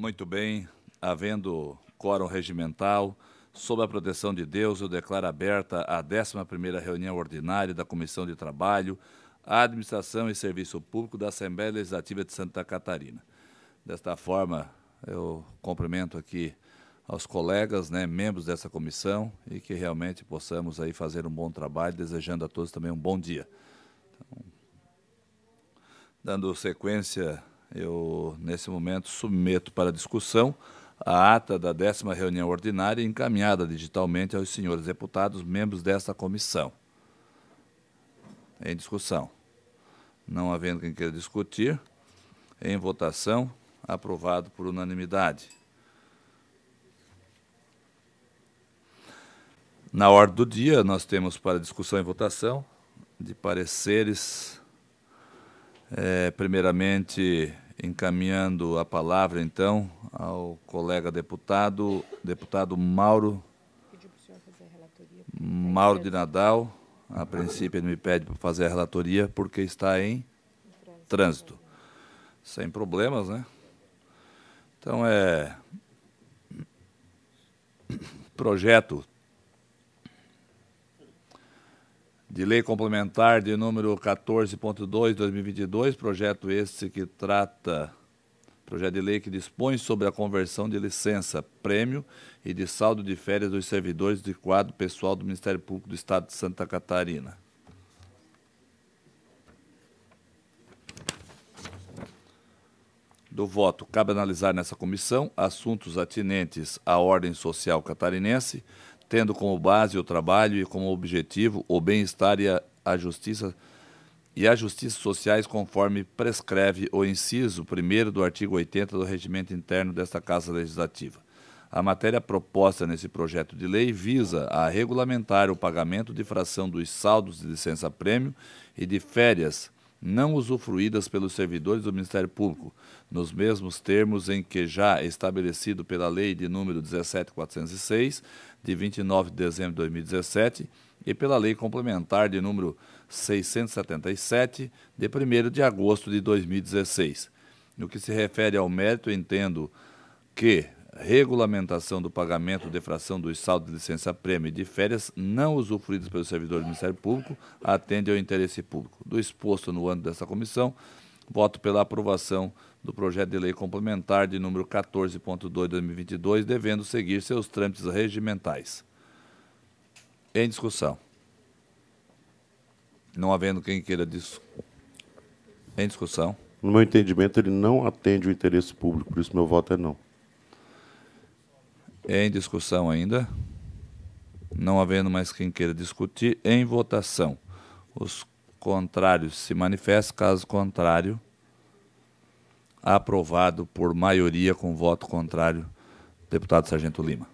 Muito bem, havendo quórum regimental, sob a proteção de Deus, eu declaro aberta a 11ª reunião ordinária da Comissão de Trabalho, Administração e Serviço Público da Assembleia Legislativa de Santa Catarina. Desta forma, eu cumprimento aqui aos colegas, né, membros dessa comissão, e que realmente possamos aí fazer um bom trabalho, desejando a todos também um bom dia. Então, dando sequência eu, nesse momento, submeto para discussão a ata da décima reunião ordinária encaminhada digitalmente aos senhores deputados, membros desta comissão. Em discussão. Não havendo quem queira discutir, em votação, aprovado por unanimidade. Na ordem do dia, nós temos para discussão e votação de pareceres é, primeiramente, encaminhando a palavra, então, ao colega deputado, deputado Mauro, Mauro de Nadal. A princípio, ele me pede para fazer a relatoria porque está em trânsito. Sem problemas, né? Então, é... Projeto de lei complementar de número 14.2 2022, projeto esse que trata projeto de lei que dispõe sobre a conversão de licença, prêmio e de saldo de férias dos servidores de quadro pessoal do Ministério Público do Estado de Santa Catarina. do voto. Cabe analisar nessa comissão assuntos atinentes à ordem social catarinense, tendo como base o trabalho e como objetivo o bem-estar e a, a justiça e as justiças sociais conforme prescreve o inciso 1 do artigo 80 do regimento interno desta Casa Legislativa. A matéria proposta nesse projeto de lei visa a regulamentar o pagamento de fração dos saldos de licença-prêmio e de férias não usufruídas pelos servidores do Ministério Público, nos mesmos termos em que já estabelecido pela Lei de número 17406, de 29 de dezembro de 2017, e pela Lei complementar de número 677, de 1 de agosto de 2016. No que se refere ao mérito, entendo que regulamentação do pagamento de fração dos saldos de licença-prêmio e de férias não usufruídos pelo servidor do Ministério Público atende ao interesse público. Do exposto no âmbito dessa comissão, voto pela aprovação do projeto de lei complementar de número 14.2/2022, de devendo seguir seus trâmites regimentais. Em discussão. Não havendo quem queira disso. Em discussão. No meu entendimento, ele não atende o interesse público, por isso meu voto é não. Em discussão ainda? Não havendo mais quem queira discutir, em votação. Os contrários se manifestam, caso contrário, aprovado por maioria com voto contrário, deputado Sargento Lima.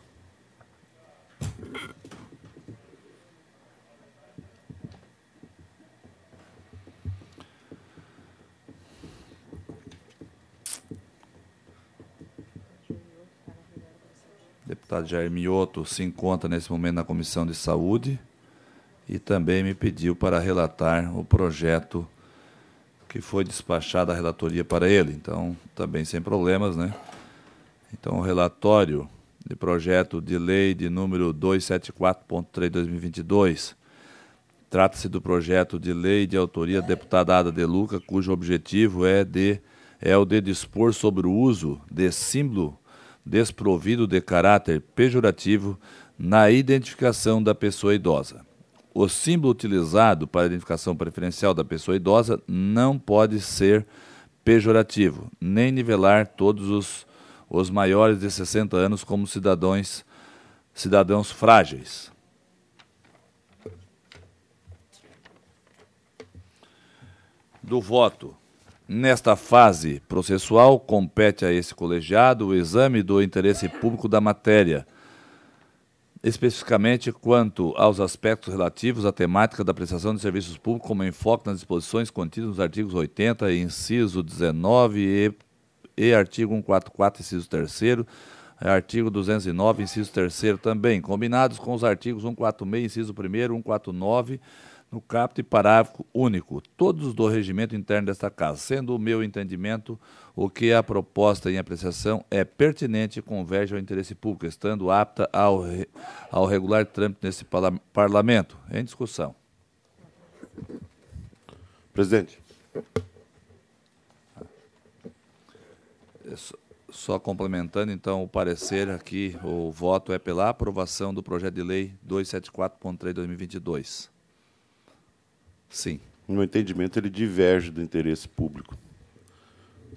deputado Jair Mioto se encontra nesse momento na Comissão de Saúde e também me pediu para relatar o projeto que foi despachado à relatoria para ele. Então, também sem problemas, né? Então, o relatório de projeto de lei de número 274.3/2022 trata-se do projeto de lei de autoria da deputada Ada De Luca, cujo objetivo é de é o de dispor sobre o uso de símbolo desprovido de caráter pejorativo na identificação da pessoa idosa. O símbolo utilizado para a identificação preferencial da pessoa idosa não pode ser pejorativo, nem nivelar todos os, os maiores de 60 anos como cidadãos, cidadãos frágeis. Do voto. Nesta fase processual, compete a esse colegiado o exame do interesse público da matéria, especificamente quanto aos aspectos relativos à temática da prestação de serviços públicos, como enfoque nas disposições contidas nos artigos 80, inciso 19 e, e artigo 144, inciso 3 artigo 209, inciso 3 também, combinados com os artigos 146, inciso 1 149 no caput e parágrafo único, todos do regimento interno desta Casa, sendo o meu entendimento o que a proposta em apreciação é pertinente e converge ao interesse público, estando apta ao, ao regular trâmite nesse parlamento. Em discussão. Presidente. É só, só complementando, então, o parecer aqui, o voto é pela aprovação do projeto de lei 274.3 2022. Sim. No meu entendimento, ele diverge do interesse público.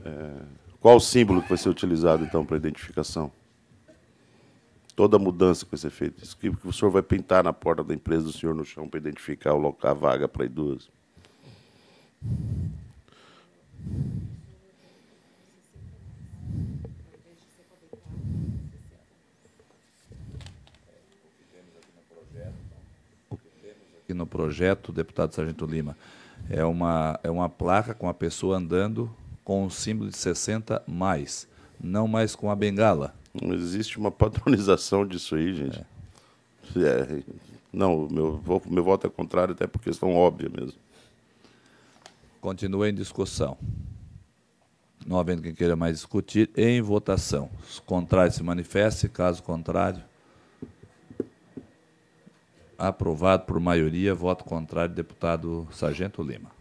É... Qual o símbolo que vai ser utilizado, então, para a identificação? Toda a mudança que vai ser feita. Isso que o senhor vai pintar na porta da empresa do senhor no chão para identificar o local, a vaga para idoso. no projeto, deputado Sargento Lima, é uma, é uma placa com a pessoa andando com o símbolo de 60 mais, não mais com a bengala. Não existe uma padronização disso aí, gente. É. É. Não, meu, meu voto é contrário, até por questão óbvia mesmo. Continua em discussão. Não havendo quem queira mais discutir, em votação. Os contrários se manifestem, caso contrário. Aprovado por maioria, voto contrário, deputado Sargento Lima.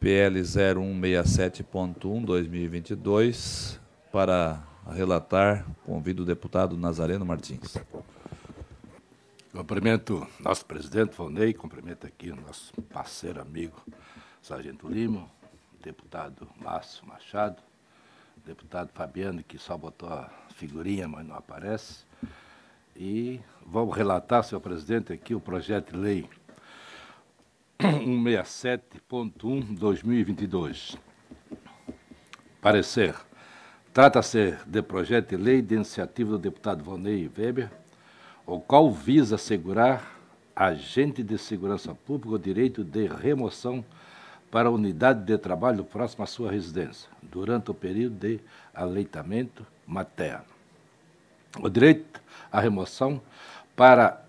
PL 0167.1 2022 para relatar, convido o deputado Nazareno Martins. Cumprimento nosso presidente Vonei, cumprimento aqui o nosso parceiro amigo Sargento Lima, deputado Márcio Machado, deputado Fabiano, que só botou a figurinha, mas não aparece. E vou relatar, senhor presidente, aqui o projeto de lei 167.1-2022. Parecer. Trata-se de projeto de lei de iniciativa do deputado Vonei Weber, o qual visa assegurar a agente de segurança pública o direito de remoção para a unidade de trabalho próxima à sua residência, durante o período de aleitamento materno. O direito à remoção para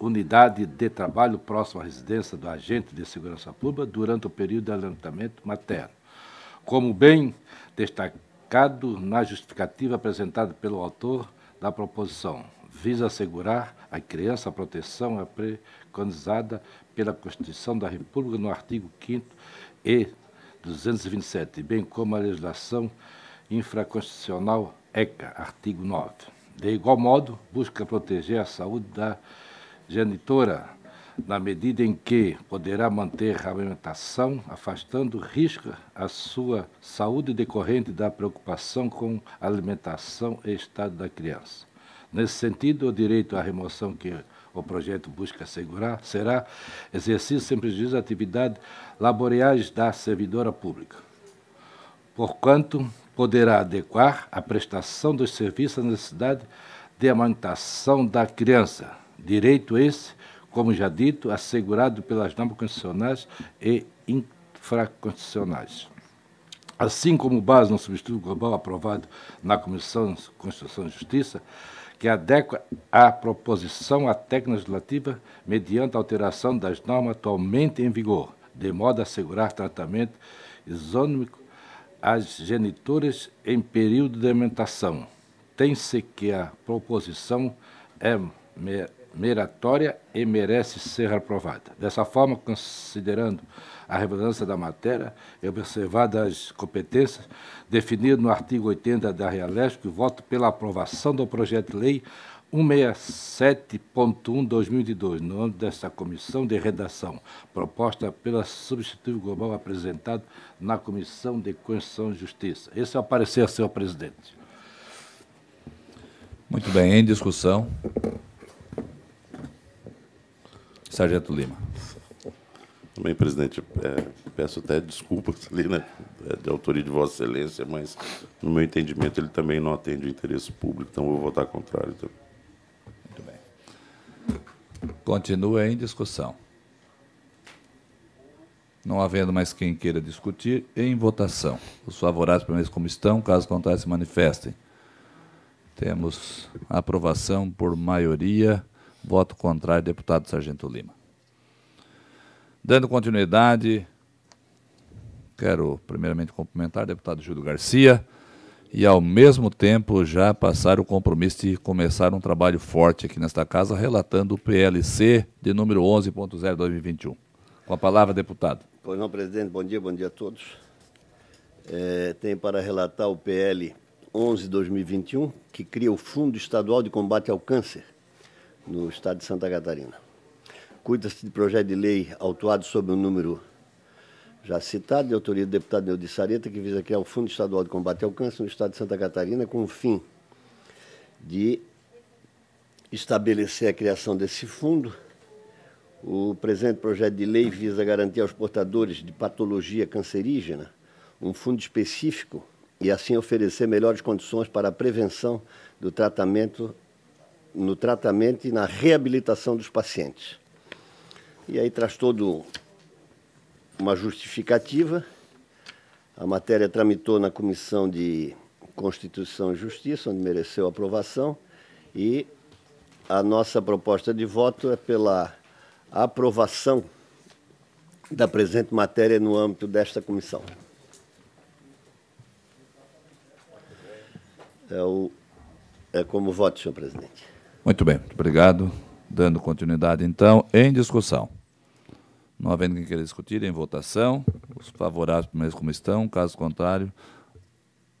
unidade de trabalho próxima à residência do agente de segurança pública durante o período de aleitamento materno. Como bem destacado na justificativa apresentada pelo autor da proposição, visa assegurar à criança a proteção preconizada pela Constituição da República no artigo 5 e 227, bem como a legislação infraconstitucional ECA, artigo 9. De igual modo, busca proteger a saúde da genitora, na medida em que poderá manter a alimentação, afastando risco à sua saúde decorrente da preocupação com a alimentação e estado da criança. Nesse sentido, o direito à remoção que o projeto busca assegurar será exercido sem prejuízo da atividade laborais da servidora pública, porquanto poderá adequar a prestação dos serviços à necessidade de amamentação da criança, direito esse, como já dito, assegurado pelas normas constitucionais e infraconstitucionais. Assim como base no substituto global aprovado na Comissão de Constituição e Justiça, que adequa a proposição à técnica legislativa mediante alteração das normas atualmente em vigor, de modo a assegurar tratamento isônico às genitores em período de amamentação. Tem-se que a proposição é meritória e merece ser aprovada. Dessa forma, considerando a relevância da matéria e observadas as competências definidas no artigo 80 da Realesp, voto pela aprovação do projeto de lei 167.1-2022, no âmbito desta comissão de redação, proposta pela substitutiva global apresentado na Comissão de Constituição e Justiça. Esse é o parecer, senhor presidente. Muito bem, em discussão. Sargento Lima. Também, presidente, é, peço até desculpas ali, né, é, de autoria de Vossa Excelência, mas, no meu entendimento, ele também não atende o interesse público, então vou votar contrário então. Muito bem. Continua em discussão. Não havendo mais quem queira discutir, em votação. Os favoráveis permaneçam como estão, caso contrário, se manifestem. Temos aprovação por maioria Voto contrário, deputado Sargento Lima. Dando continuidade, quero primeiramente cumprimentar o deputado Júlio Garcia e, ao mesmo tempo, já passar o compromisso de começar um trabalho forte aqui nesta casa, relatando o PLC de número 11.02021. Com a palavra, deputado. Pois não, presidente. Bom dia, bom dia a todos. É, tem para relatar o PL 11-2021, que cria o Fundo Estadual de Combate ao Câncer no estado de Santa Catarina. Cuida-se de projeto de lei autuado sob o número já citado, de autoria do deputado de Sareta, que visa criar o Fundo Estadual de Combate ao Câncer no estado de Santa Catarina, com o fim de estabelecer a criação desse fundo. O presente projeto de lei visa garantir aos portadores de patologia cancerígena um fundo específico e assim oferecer melhores condições para a prevenção do tratamento no tratamento e na reabilitação dos pacientes. E aí traz todo uma justificativa. A matéria tramitou na Comissão de Constituição e Justiça, onde mereceu aprovação, e a nossa proposta de voto é pela aprovação da presente matéria no âmbito desta comissão. É, o, é como voto, senhor presidente. Muito bem, muito obrigado. Dando continuidade, então, em discussão. Não havendo quem queira discutir, em votação. Os favoráveis, primeiro como estão, caso contrário,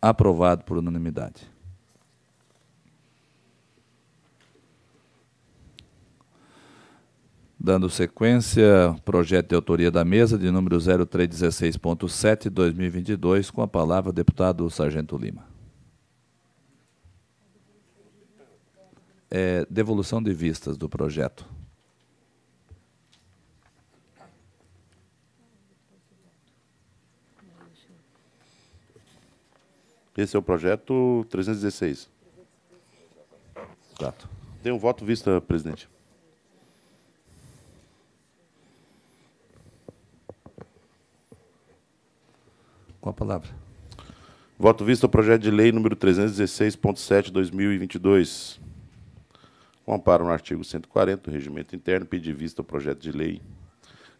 aprovado por unanimidade. Dando sequência, projeto de autoria da mesa de número 0316.7-2022, com a palavra o deputado Sargento Lima. é, devolução de vistas do projeto. Esse é o projeto 316. Exato. Tem um voto vista, presidente. Com a palavra. Voto vista o projeto de lei número 316.7 2022. Com amparo no artigo 140 do Regimento Interno, pedi vista ao projeto de lei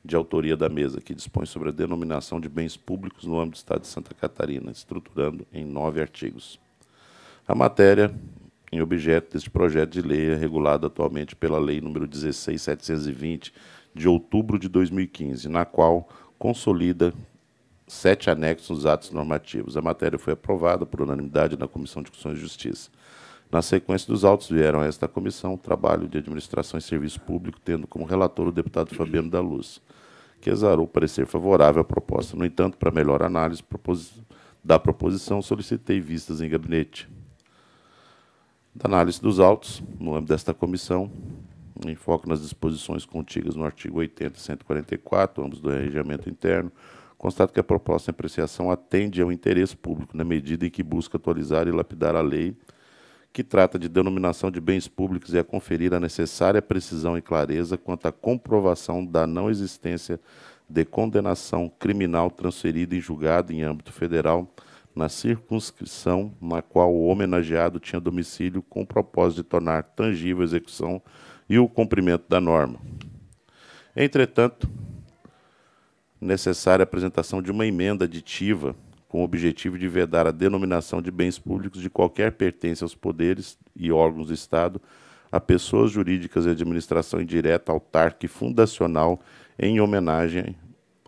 de autoria da mesa, que dispõe sobre a denominação de bens públicos no âmbito do Estado de Santa Catarina, estruturando em nove artigos. A matéria em objeto deste projeto de lei é regulada atualmente pela Lei nº 16720, de outubro de 2015, na qual consolida sete anexos nos atos normativos. A matéria foi aprovada por unanimidade na Comissão de Constituição e Justiça. Na sequência dos autos vieram a esta comissão trabalho de administração e serviço público, tendo como relator o deputado Fabiano da Luz, que exarou parecer favorável à proposta. No entanto, para melhor análise da proposição, solicitei vistas em gabinete. Da análise dos autos, no âmbito desta comissão, em foco nas disposições contidas no artigo 80 e 144, ambos do regimento interno, constato que a proposta em apreciação atende ao interesse público, na medida em que busca atualizar e lapidar a lei que trata de denominação de bens públicos e a é conferir a necessária precisão e clareza quanto à comprovação da não existência de condenação criminal transferida e julgada em âmbito federal na circunscrição na qual o homenageado tinha domicílio com o propósito de tornar tangível a execução e o cumprimento da norma. Entretanto, necessária a apresentação de uma emenda aditiva com o objetivo de vedar a denominação de bens públicos de qualquer pertença aos poderes e órgãos do Estado, a pessoas jurídicas e administração indireta, autarca e fundacional, em homenagem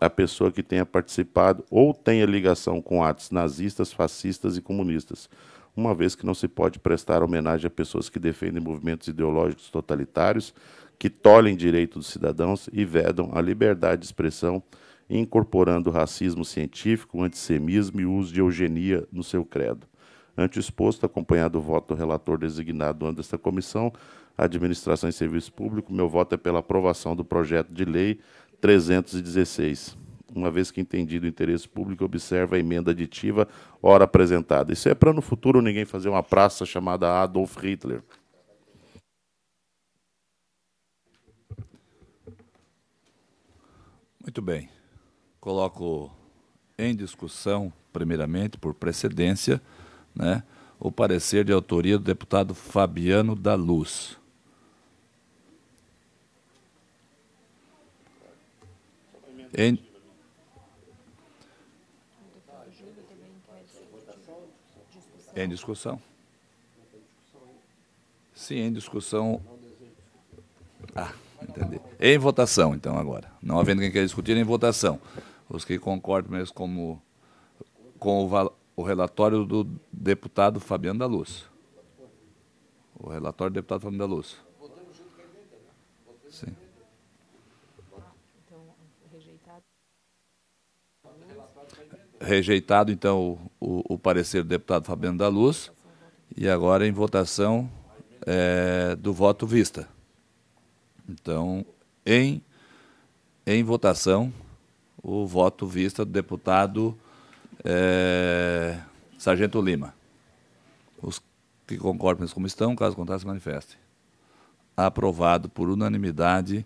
à pessoa que tenha participado ou tenha ligação com atos nazistas, fascistas e comunistas, uma vez que não se pode prestar homenagem a pessoas que defendem movimentos ideológicos totalitários, que tolhem direito dos cidadãos e vedam a liberdade de expressão incorporando racismo científico, antissemismo e uso de eugenia no seu credo. Ante exposto, acompanhado o voto do relator designado antes esta comissão, Administração e Serviço Público, meu voto é pela aprovação do projeto de lei 316, uma vez que entendido o interesse público, observa a emenda aditiva ora apresentada. Isso é para no futuro ninguém fazer uma praça chamada Adolf Hitler. Muito bem coloco em discussão, primeiramente, por precedência, né, o parecer de autoria do deputado Fabiano da Luz. Em... em discussão. Sim, em discussão. Ah, entendi. Em votação, então, agora. Não havendo quem queira discutir, em votação os que concordam mesmo como, com o, o relatório do deputado Fabiano da Luz. O relatório do deputado Fabiano da Luz. Sim. Rejeitado, então, o, o, parecer do deputado Fabiano da Luz. E agora em votação é, do voto vista. Então, em, em votação, o voto vista do deputado é, Sargento Lima. Os que concordam como estão, caso contrário, se manifestem. Aprovado por unanimidade.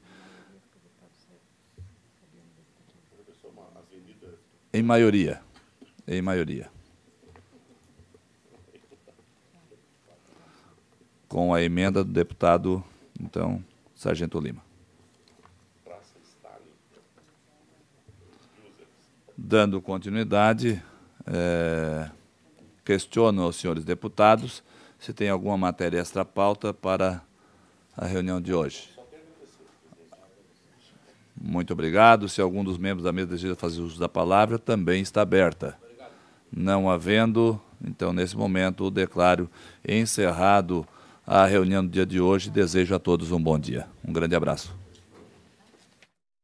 Em maioria. Em maioria. Com a emenda do deputado, então, Sargento Lima. Dando continuidade, é, questiono aos senhores deputados se tem alguma matéria extra-pauta para a reunião de hoje. Muito obrigado. Se algum dos membros da mesa deseja fazer uso da palavra, também está aberta. Não havendo, então, nesse momento, declaro encerrado a reunião do dia de hoje. Desejo a todos um bom dia. Um grande abraço.